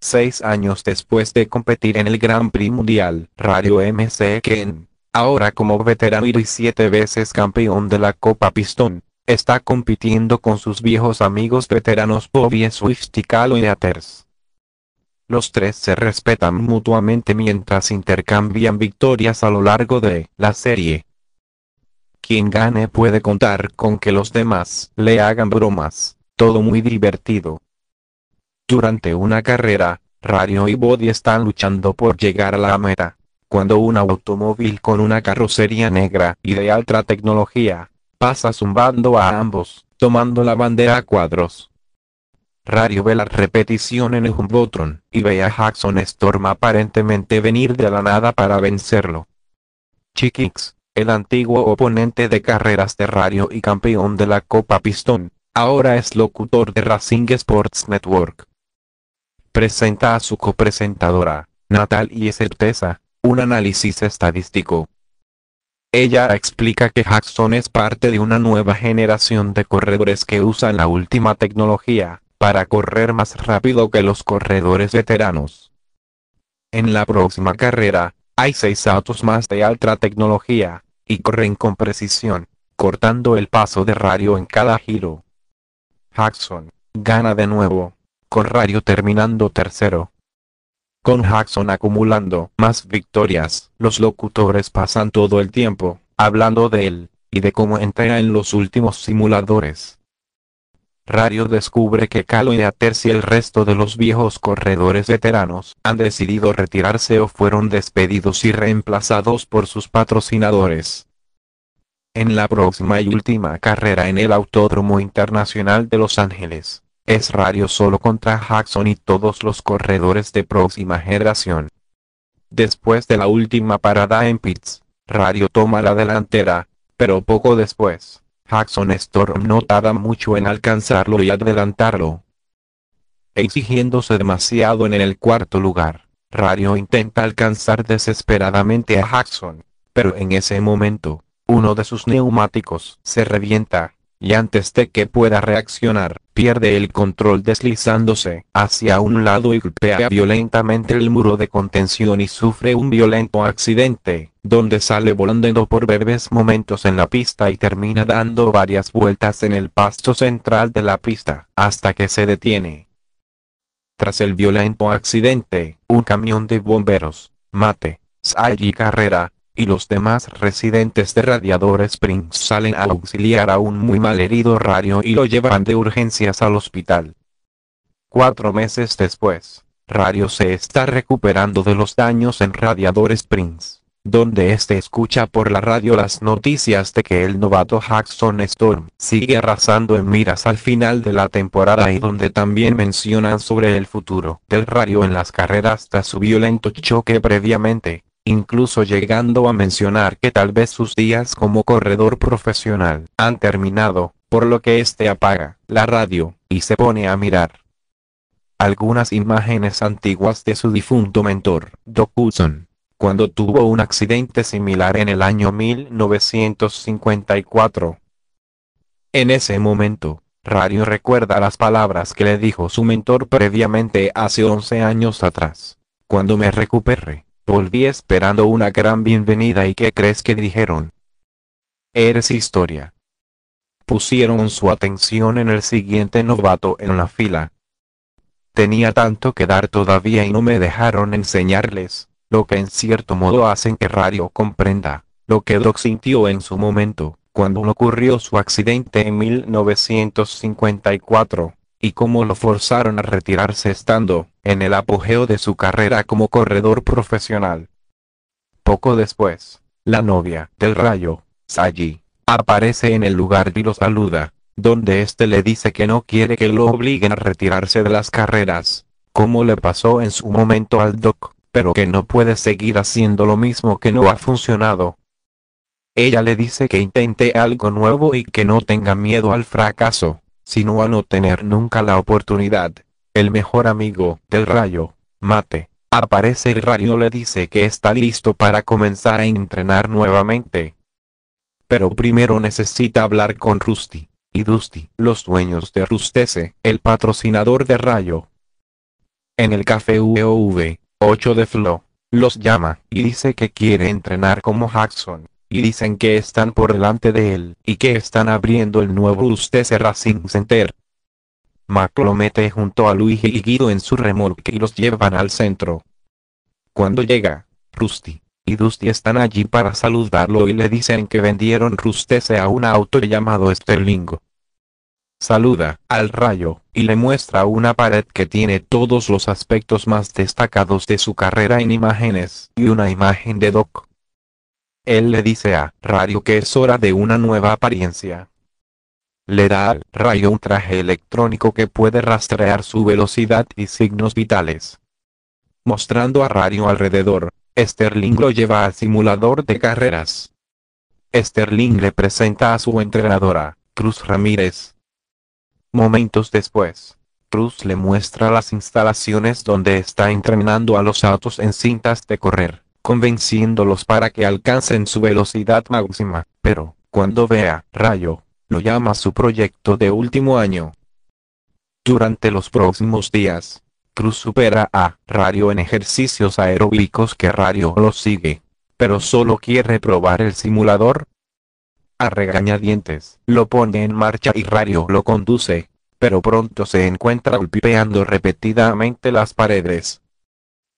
Seis años después de competir en el Gran Prix Mundial, Radio MC Ken, ahora como veterano y siete veces campeón de la Copa Pistón, está compitiendo con sus viejos amigos veteranos Bobby Swift y Calo Los tres se respetan mutuamente mientras intercambian victorias a lo largo de la serie. Quien gane puede contar con que los demás le hagan bromas, todo muy divertido. Durante una carrera, Radio y Body están luchando por llegar a la meta. Cuando un automóvil con una carrocería negra y de alta tecnología, pasa zumbando a ambos, tomando la bandera a cuadros. Radio ve la repetición en el Jumbotron, y ve a Jackson Storm aparentemente venir de la nada para vencerlo. Chiquix, el antiguo oponente de carreras de radio y campeón de la Copa Pistón, ahora es locutor de Racing Sports Network presenta a su copresentadora, Natal y Certeza, un análisis estadístico. Ella explica que Jackson es parte de una nueva generación de corredores que usan la última tecnología, para correr más rápido que los corredores veteranos. En la próxima carrera, hay seis autos más de alta tecnología, y corren con precisión, cortando el paso de radio en cada giro. Jackson, gana de nuevo con Rario terminando tercero. Con Jackson acumulando más victorias, los locutores pasan todo el tiempo, hablando de él, y de cómo entra en los últimos simuladores. Rario descubre que Calo y Aterci y el resto de los viejos corredores veteranos han decidido retirarse o fueron despedidos y reemplazados por sus patrocinadores. En la próxima y última carrera en el Autódromo Internacional de Los Ángeles, es Radio solo contra Jackson y todos los corredores de próxima generación. Después de la última parada en Pitts, Radio toma la delantera, pero poco después, Jackson Storm no tarda mucho en alcanzarlo y adelantarlo. Exigiéndose demasiado en el cuarto lugar, Radio intenta alcanzar desesperadamente a Jackson, pero en ese momento, uno de sus neumáticos se revienta y antes de que pueda reaccionar, pierde el control deslizándose hacia un lado y golpea violentamente el muro de contención y sufre un violento accidente, donde sale volando por breves momentos en la pista y termina dando varias vueltas en el pasto central de la pista, hasta que se detiene. Tras el violento accidente, un camión de bomberos, mate, Sai y Carrera, y los demás residentes de Radiador Springs salen a auxiliar a un muy malherido radio... y lo llevan de urgencias al hospital. Cuatro meses después, radio se está recuperando de los daños en Radiador Springs, donde este escucha por la radio las noticias de que el novato Jackson Storm sigue arrasando en miras al final de la temporada y donde también mencionan sobre el futuro del radio en las carreras tras su violento choque previamente incluso llegando a mencionar que tal vez sus días como corredor profesional han terminado, por lo que éste apaga la radio y se pone a mirar algunas imágenes antiguas de su difunto mentor, Doc Hudson, cuando tuvo un accidente similar en el año 1954. En ese momento, Radio recuerda las palabras que le dijo su mentor previamente hace 11 años atrás. Cuando me recupere, Volví esperando una gran bienvenida y ¿qué crees que dijeron? Eres historia. Pusieron su atención en el siguiente novato en la fila. Tenía tanto que dar todavía y no me dejaron enseñarles, lo que en cierto modo hacen que Radio comprenda, lo que Doc sintió en su momento, cuando ocurrió su accidente en 1954 y cómo lo forzaron a retirarse estando, en el apogeo de su carrera como corredor profesional. Poco después, la novia del rayo, Saji, aparece en el lugar y lo saluda, donde este le dice que no quiere que lo obliguen a retirarse de las carreras, como le pasó en su momento al Doc, pero que no puede seguir haciendo lo mismo que no ha funcionado. Ella le dice que intente algo nuevo y que no tenga miedo al fracaso, sino a no tener nunca la oportunidad. El mejor amigo del rayo, Mate, aparece y Rayo le dice que está listo para comenzar a entrenar nuevamente. Pero primero necesita hablar con Rusty, y Dusty, los dueños de Rustese, el patrocinador de Rayo. En el café UOV, e 8 de Flo, los llama y dice que quiere entrenar como Jackson y dicen que están por delante de él y que están abriendo el nuevo Rustese Racing Center. Mac lo mete junto a Luigi y Guido en su remolque y los llevan al centro. Cuando llega, Rusty y Dusty están allí para saludarlo y le dicen que vendieron Rustese a un auto llamado Sterlingo. Saluda al rayo y le muestra una pared que tiene todos los aspectos más destacados de su carrera en imágenes y una imagen de Doc él le dice a Radio que es hora de una nueva apariencia. Le da al rayo un traje electrónico que puede rastrear su velocidad y signos vitales. Mostrando a Radio alrededor, Sterling lo lleva al simulador de carreras. Sterling le presenta a su entrenadora, Cruz Ramírez. Momentos después, Cruz le muestra las instalaciones donde está entrenando a los autos en cintas de correr convenciéndolos para que alcancen su velocidad máxima, pero, cuando vea, Rayo, lo llama su proyecto de último año. Durante los próximos días, Cruz supera a Rayo en ejercicios aeróbicos que Rayo lo sigue, pero solo quiere probar el simulador. A regañadientes, lo pone en marcha y Rayo lo conduce, pero pronto se encuentra golpeando repetidamente las paredes,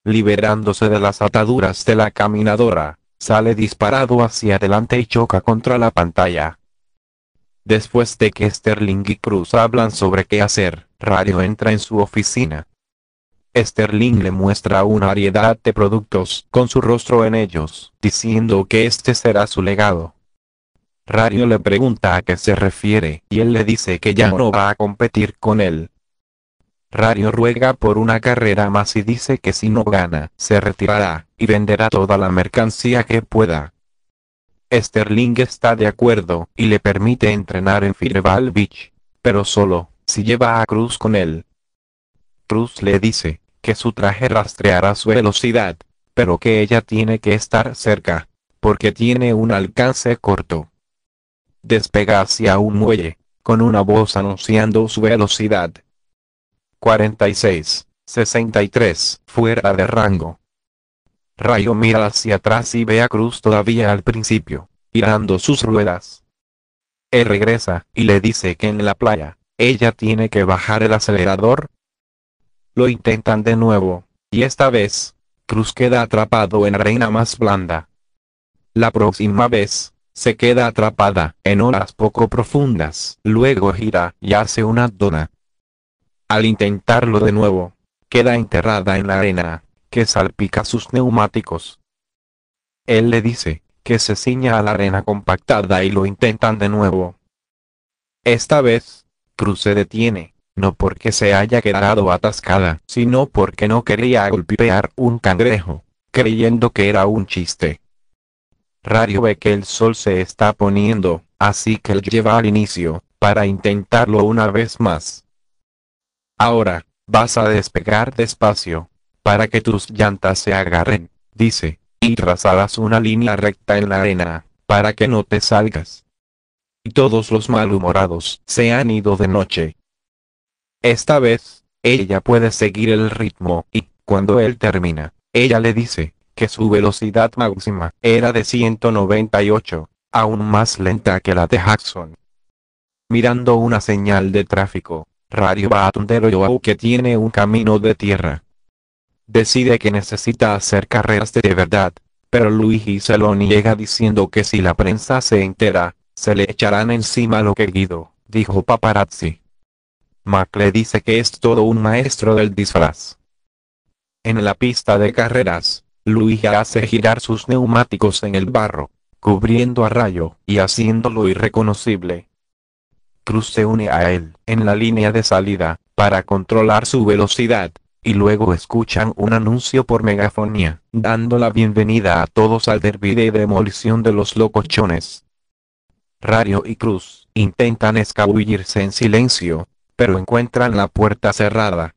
Liberándose de las ataduras de la caminadora, sale disparado hacia adelante y choca contra la pantalla. Después de que Sterling y Cruz hablan sobre qué hacer, Radio entra en su oficina. Sterling le muestra una variedad de productos con su rostro en ellos, diciendo que este será su legado. Radio le pregunta a qué se refiere y él le dice que ya no va a competir con él, Rario ruega por una carrera más y dice que si no gana, se retirará, y venderá toda la mercancía que pueda. Sterling está de acuerdo, y le permite entrenar en Fireball Beach, pero solo, si lleva a Cruz con él. Cruz le dice, que su traje rastreará su velocidad, pero que ella tiene que estar cerca, porque tiene un alcance corto. Despega hacia un muelle, con una voz anunciando su velocidad, 46, 63, fuera de rango. Rayo mira hacia atrás y ve a Cruz todavía al principio, girando sus ruedas. Él regresa, y le dice que en la playa, ella tiene que bajar el acelerador. Lo intentan de nuevo, y esta vez, Cruz queda atrapado en arena más blanda. La próxima vez, se queda atrapada en olas poco profundas. Luego gira y hace una dona, al intentarlo de nuevo, queda enterrada en la arena, que salpica sus neumáticos. Él le dice, que se ciña a la arena compactada y lo intentan de nuevo. Esta vez, Cruz se detiene, no porque se haya quedado atascada, sino porque no quería golpear un cangrejo, creyendo que era un chiste. Radio ve que el sol se está poniendo, así que él lleva al inicio, para intentarlo una vez más. Ahora, vas a despegar despacio, para que tus llantas se agarren, dice, y trazarás una línea recta en la arena, para que no te salgas. Y todos los malhumorados se han ido de noche. Esta vez, ella puede seguir el ritmo y, cuando él termina, ella le dice, que su velocidad máxima era de 198, aún más lenta que la de Jackson. Mirando una señal de tráfico, Radio Batundero que tiene un camino de tierra. Decide que necesita hacer carreras de, verdad, pero Luigi se lo niega diciendo que si la prensa se entera, se le echarán encima lo que Guido, dijo Paparazzi. Mac le dice que es todo un maestro del disfraz. En la pista de carreras, Luigi hace girar sus neumáticos en el barro, cubriendo a rayo y haciéndolo irreconocible, Cruz se une a él, en la línea de salida, para controlar su velocidad, y luego escuchan un anuncio por megafonía, dando la bienvenida a todos al derby de demolición de los locochones. Radio y Cruz intentan escabullirse en silencio, pero encuentran la puerta cerrada.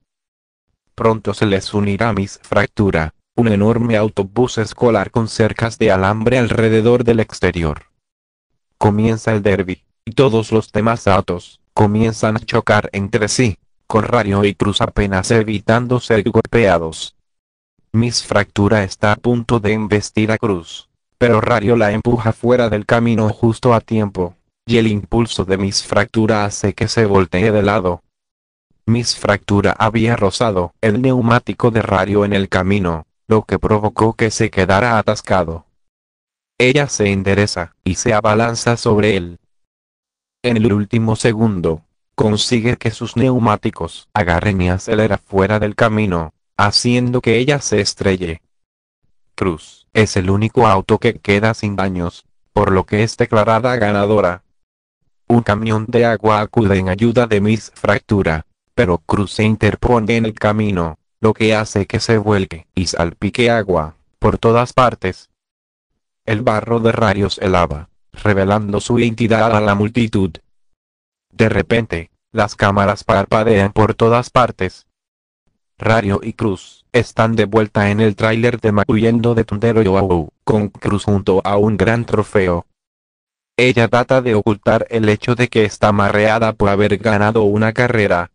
Pronto se les unirá Miss Fractura, un enorme autobús escolar con cercas de alambre alrededor del exterior. Comienza el derby y todos los demás atos, comienzan a chocar entre sí, con Rario y Cruz apenas evitando ser golpeados. Miss Fractura está a punto de embestir a Cruz, pero Rario la empuja fuera del camino justo a tiempo, y el impulso de Miss Fractura hace que se voltee de lado. Miss Fractura había rozado el neumático de Rario en el camino, lo que provocó que se quedara atascado. Ella se endereza y se abalanza sobre él, en el último segundo, consigue que sus neumáticos agarren y acelera fuera del camino, haciendo que ella se estrelle. Cruz es el único auto que queda sin daños, por lo que es declarada ganadora. Un camión de agua acude en ayuda de Miss Fractura, pero Cruz se interpone en el camino, lo que hace que se vuelque y salpique agua por todas partes. El barro de rayos helaba revelando su identidad a la multitud. De repente, las cámaras parpadean por todas partes. Rario y Cruz están de vuelta en el tráiler de Macuyendo de Tundero Yoau, con Cruz junto a un gran trofeo. Ella trata de ocultar el hecho de que está mareada por haber ganado una carrera.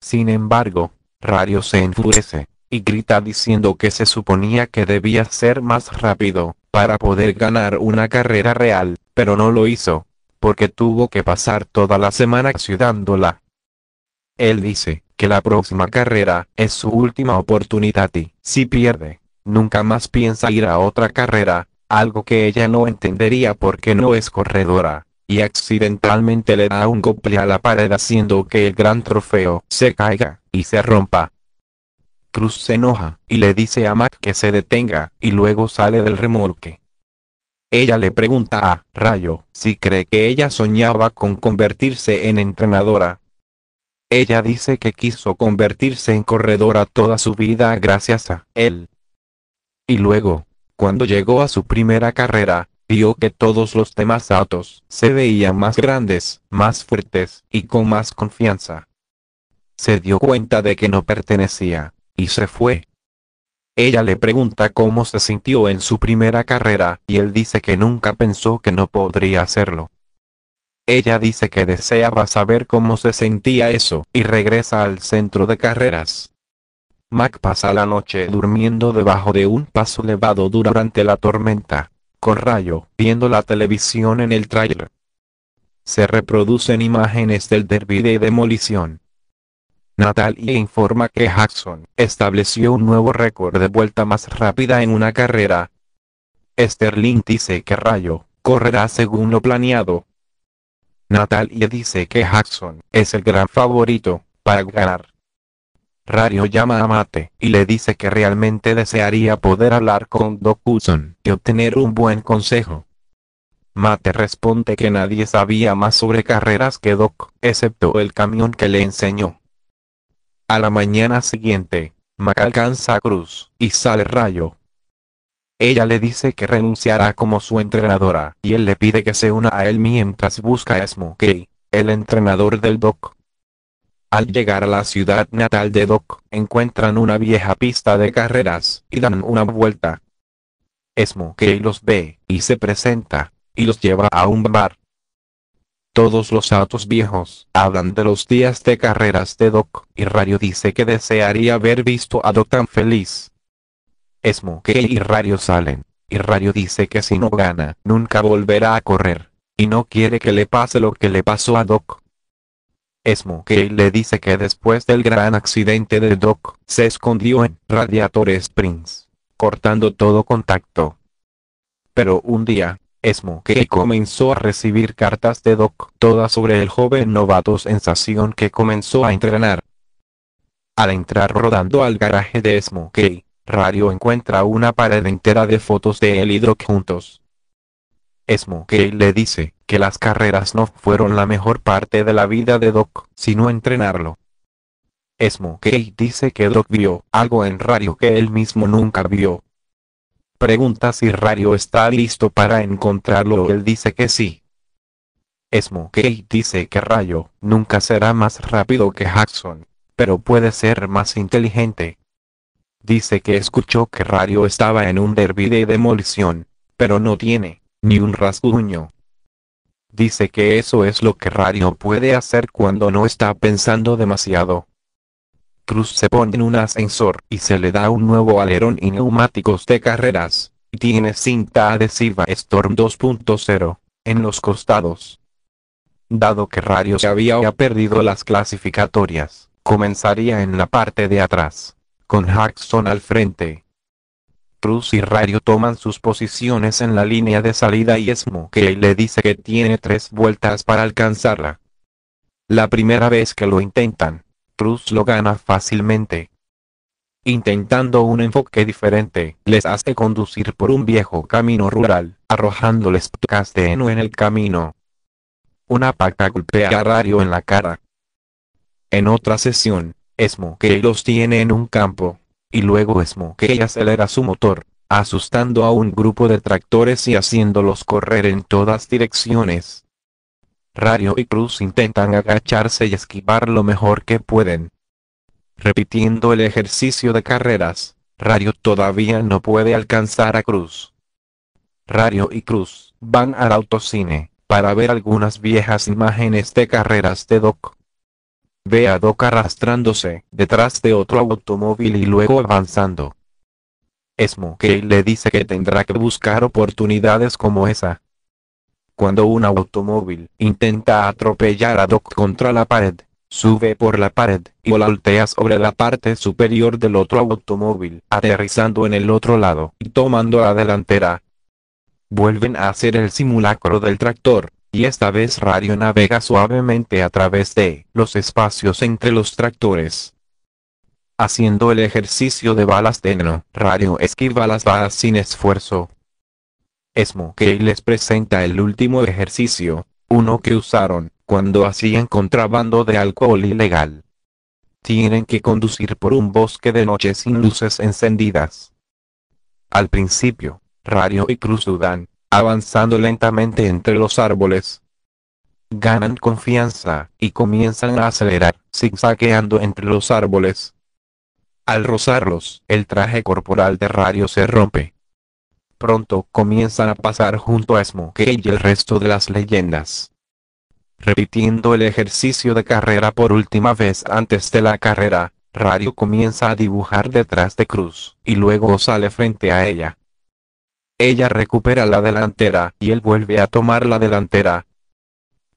Sin embargo, Rario se enfurece, y grita diciendo que se suponía que debía ser más rápido, para poder ganar una carrera real, pero no lo hizo, porque tuvo que pasar toda la semana ayudándola. Él dice que la próxima carrera es su última oportunidad y, si pierde, nunca más piensa ir a otra carrera, algo que ella no entendería porque no es corredora, y accidentalmente le da un golpe a la pared haciendo que el gran trofeo se caiga y se rompa se enoja, y le dice a Mac que se detenga, y luego sale del remolque. Ella le pregunta a Rayo si cree que ella soñaba con convertirse en entrenadora. Ella dice que quiso convertirse en corredora toda su vida gracias a él. Y luego, cuando llegó a su primera carrera, vio que todos los demás autos se veían más grandes, más fuertes y con más confianza. Se dio cuenta de que no pertenecía y se fue. Ella le pregunta cómo se sintió en su primera carrera y él dice que nunca pensó que no podría hacerlo. Ella dice que deseaba saber cómo se sentía eso y regresa al centro de carreras. Mac pasa la noche durmiendo debajo de un paso elevado durante la tormenta, con rayo, viendo la televisión en el trailer. Se reproducen imágenes del derby de demolición, Natalie informa que Jackson estableció un nuevo récord de vuelta más rápida en una carrera. Sterling dice que Rayo correrá según lo planeado. Natalie dice que Jackson es el gran favorito para ganar. Rayo llama a Mate y le dice que realmente desearía poder hablar con Doc Hudson y obtener un buen consejo. Mate responde que nadie sabía más sobre carreras que Doc, excepto el camión que le enseñó a la mañana siguiente, Mac alcanza a Cruz, y sale Rayo. Ella le dice que renunciará como su entrenadora, y él le pide que se una a él mientras busca a Smokey, el entrenador del Doc. Al llegar a la ciudad natal de Doc, encuentran una vieja pista de carreras, y dan una vuelta. Smokey los ve, y se presenta, y los lleva a un bar, todos los autos viejos hablan de los días de carreras de Doc, y Radio dice que desearía haber visto a Doc tan feliz. Smokey y Radio salen, y Radio dice que si no gana, nunca volverá a correr, y no quiere que le pase lo que le pasó a Doc. Smokey le dice que después del gran accidente de Doc, se escondió en Radiator Springs, cortando todo contacto. Pero un día, Esmo comenzó a recibir cartas de Doc, todas sobre el joven novato sensación que comenzó a entrenar. Al entrar rodando al garaje de Esmo que encuentra una pared entera de fotos de él y Doc juntos. Esmo le dice que las carreras no fueron la mejor parte de la vida de Doc, sino entrenarlo. Esmo dice que Doc vio algo en Radio que él mismo nunca vio, Pregunta si Rario está listo para encontrarlo. Él dice que sí. Smokey dice que Rayo nunca será más rápido que Jackson, pero puede ser más inteligente. Dice que escuchó que Rario estaba en un derby de demolición, pero no tiene ni un rasguño. Dice que eso es lo que Rario puede hacer cuando no está pensando demasiado, Cruz se pone en un ascensor y se le da un nuevo alerón y neumáticos de carreras. Y tiene cinta adhesiva Storm 2.0 en los costados. Dado que Rario se había perdido las clasificatorias, comenzaría en la parte de atrás, con Jackson al frente. Cruz y Radio toman sus posiciones en la línea de salida y Smokey le dice que tiene tres vueltas para alcanzarla. La primera vez que lo intentan, Cruz lo gana fácilmente. Intentando un enfoque diferente, les hace conducir por un viejo camino rural, arrojándoles placas de heno en el camino. Una paca golpea a Rario en la cara. En otra sesión, Smokey los tiene en un campo, y luego Smokey acelera su motor, asustando a un grupo de tractores y haciéndolos correr en todas direcciones. Radio y Cruz intentan agacharse y esquivar lo mejor que pueden. Repitiendo el ejercicio de carreras, Radio todavía no puede alcanzar a Cruz. Radio y Cruz van al autocine para ver algunas viejas imágenes de carreras de Doc. Ve a Doc arrastrándose detrás de otro automóvil y luego avanzando. Smokey le dice que tendrá que buscar oportunidades como esa cuando un automóvil intenta atropellar a Doc contra la pared, sube por la pared y voltea sobre la parte superior del otro automóvil, aterrizando en el otro lado y tomando la delantera. Vuelven a hacer el simulacro del tractor, y esta vez Radio navega suavemente a través de los espacios entre los tractores. Haciendo el ejercicio de balas de Radio esquiva las balas sin esfuerzo, que les presenta el último ejercicio, uno que usaron, cuando hacían contrabando de alcohol ilegal. Tienen que conducir por un bosque de noche sin luces encendidas. Al principio, Radio y Cruz sudan, avanzando lentamente entre los árboles. Ganan confianza, y comienzan a acelerar, zigzagueando entre los árboles. Al rozarlos, el traje corporal de Radio se rompe, pronto comienzan a pasar junto a Smokey y el resto de las leyendas. Repitiendo el ejercicio de carrera por última vez antes de la carrera, Radio comienza a dibujar detrás de Cruz, y luego sale frente a ella. Ella recupera la delantera, y él vuelve a tomar la delantera.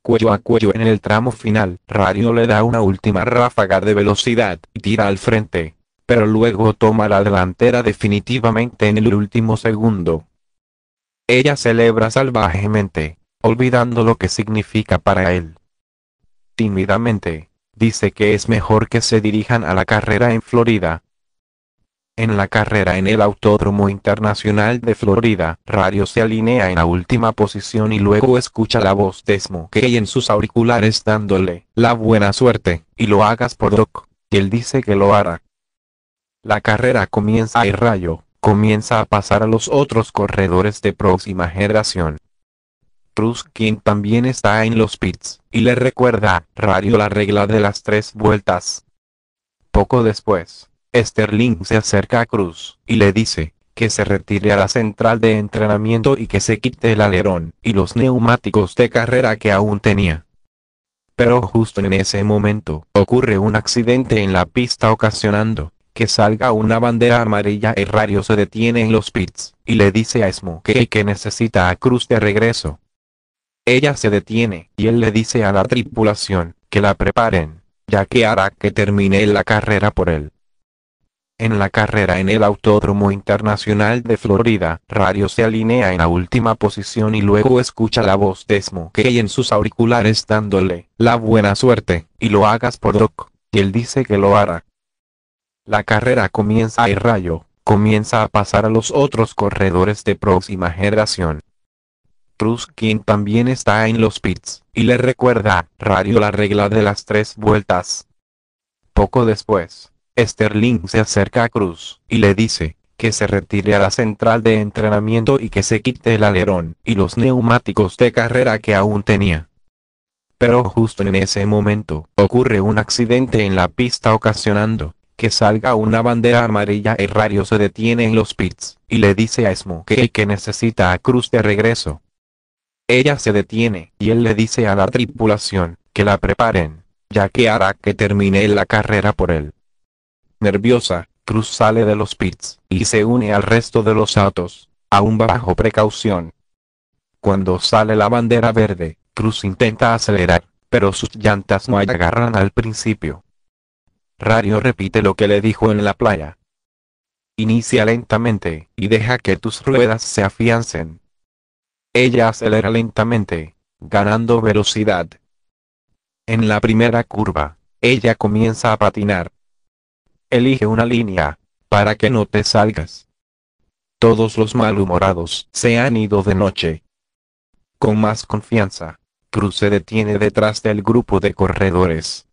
Cuello a cuello en el tramo final, Radio le da una última ráfaga de velocidad, y tira al frente, pero luego toma la delantera definitivamente en el último segundo. Ella celebra salvajemente, olvidando lo que significa para él. Tímidamente, dice que es mejor que se dirijan a la carrera en Florida. En la carrera en el Autódromo Internacional de Florida, Radio se alinea en la última posición y luego escucha la voz de Smokey en sus auriculares dándole la buena suerte, y lo hagas por Doc. Y él dice que lo hará. La carrera comienza y Rayo comienza a pasar a los otros corredores de próxima generación. Cruz quien también está en los pits, y le recuerda a Rayo la regla de las tres vueltas. Poco después, Sterling se acerca a Cruz, y le dice, que se retire a la central de entrenamiento y que se quite el alerón y los neumáticos de carrera que aún tenía. Pero justo en ese momento, ocurre un accidente en la pista ocasionando que salga una bandera amarilla y Rario se detiene en los pits, y le dice a Smokey que necesita a Cruz de regreso. Ella se detiene, y él le dice a la tripulación, que la preparen, ya que hará que termine la carrera por él. En la carrera en el Autódromo Internacional de Florida, Radio se alinea en la última posición y luego escucha la voz de Smokey en sus auriculares dándole la buena suerte, y lo hagas por Doc, y él dice que lo hará. La carrera comienza y Rayo comienza a pasar a los otros corredores de próxima generación. Cruz quien también está en los pits, y le recuerda Rayo la regla de las tres vueltas. Poco después, Sterling se acerca a Cruz, y le dice, que se retire a la central de entrenamiento y que se quite el alerón y los neumáticos de carrera que aún tenía. Pero justo en ese momento, ocurre un accidente en la pista ocasionando que salga una bandera amarilla y radio se detiene en los pits, y le dice a Smokey que necesita a Cruz de regreso. Ella se detiene, y él le dice a la tripulación, que la preparen, ya que hará que termine la carrera por él. Nerviosa, Cruz sale de los pits, y se une al resto de los autos, aún bajo precaución. Cuando sale la bandera verde, Cruz intenta acelerar, pero sus llantas no agarran al principio, Rario repite lo que le dijo en la playa. Inicia lentamente, y deja que tus ruedas se afiancen. Ella acelera lentamente, ganando velocidad. En la primera curva, ella comienza a patinar. Elige una línea, para que no te salgas. Todos los malhumorados se han ido de noche. Con más confianza, Cruz se detiene detrás del grupo de corredores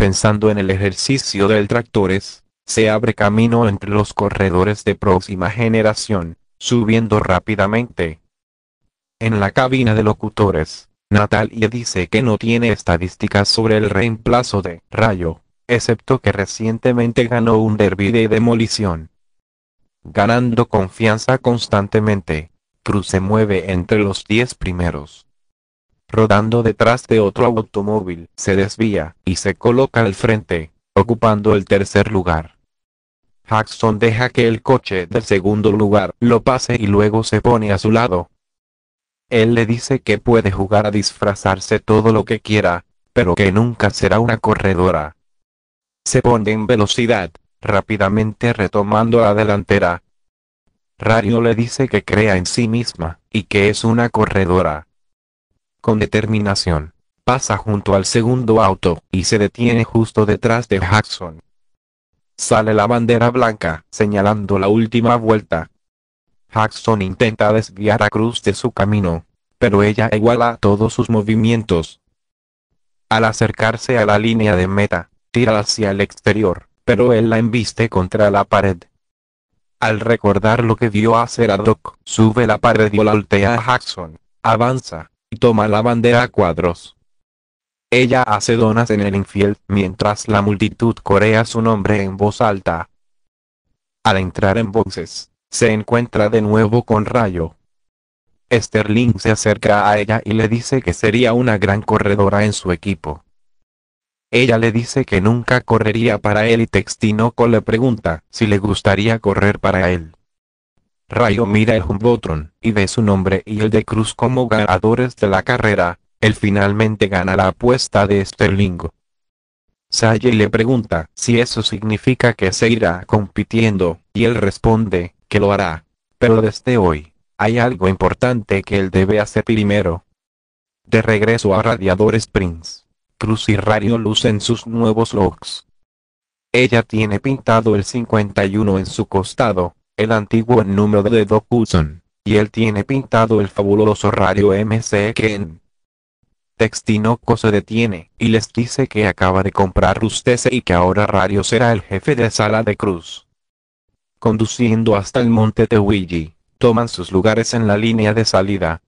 pensando en el ejercicio del tractores, se abre camino entre los corredores de próxima generación, subiendo rápidamente. En la cabina de locutores, Natalia dice que no tiene estadísticas sobre el reemplazo de Rayo, excepto que recientemente ganó un derby de demolición. Ganando confianza constantemente, Cruz se mueve entre los 10 primeros rodando detrás de otro automóvil, se desvía, y se coloca al frente, ocupando el tercer lugar. Jackson deja que el coche del segundo lugar lo pase y luego se pone a su lado. Él le dice que puede jugar a disfrazarse todo lo que quiera, pero que nunca será una corredora. Se pone en velocidad, rápidamente retomando la delantera. Rario le dice que crea en sí misma, y que es una corredora con determinación. Pasa junto al segundo auto, y se detiene justo detrás de Jackson. Sale la bandera blanca, señalando la última vuelta. Jackson intenta desviar a Cruz de su camino, pero ella iguala todos sus movimientos. Al acercarse a la línea de meta, tira hacia el exterior, pero él la embiste contra la pared. Al recordar lo que vio hacer a Doc, sube la pared y voltea a Jackson. Avanza, toma la bandera a cuadros. Ella hace donas en el infiel, mientras la multitud corea su nombre en voz alta. Al entrar en boxes, se encuentra de nuevo con Rayo. Sterling se acerca a ella y le dice que sería una gran corredora en su equipo. Ella le dice que nunca correría para él y Textinoco le pregunta si le gustaría correr para él. Rayo mira el Humbotron y ve su nombre y el de Cruz como ganadores de la carrera, él finalmente gana la apuesta de Sterlingo. Saye le pregunta si eso significa que se irá compitiendo, y él responde, que lo hará. Pero desde hoy, hay algo importante que él debe hacer primero. De regreso a Radiador Springs, Cruz y Rayo lucen sus nuevos looks. Ella tiene pintado el 51 en su costado, el antiguo número de Hudson y él tiene pintado el fabuloso radio MC Ken. Textinoco se detiene, y les dice que acaba de comprar Rustese y que ahora Radio será el jefe de sala de cruz. Conduciendo hasta el monte de Tehuilli, toman sus lugares en la línea de salida.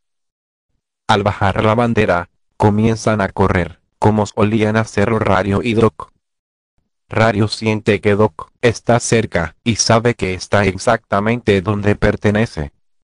Al bajar la bandera, comienzan a correr, como solían hacer Radio y Doc. Rario siente que Doc está cerca, y sabe que está exactamente donde pertenece.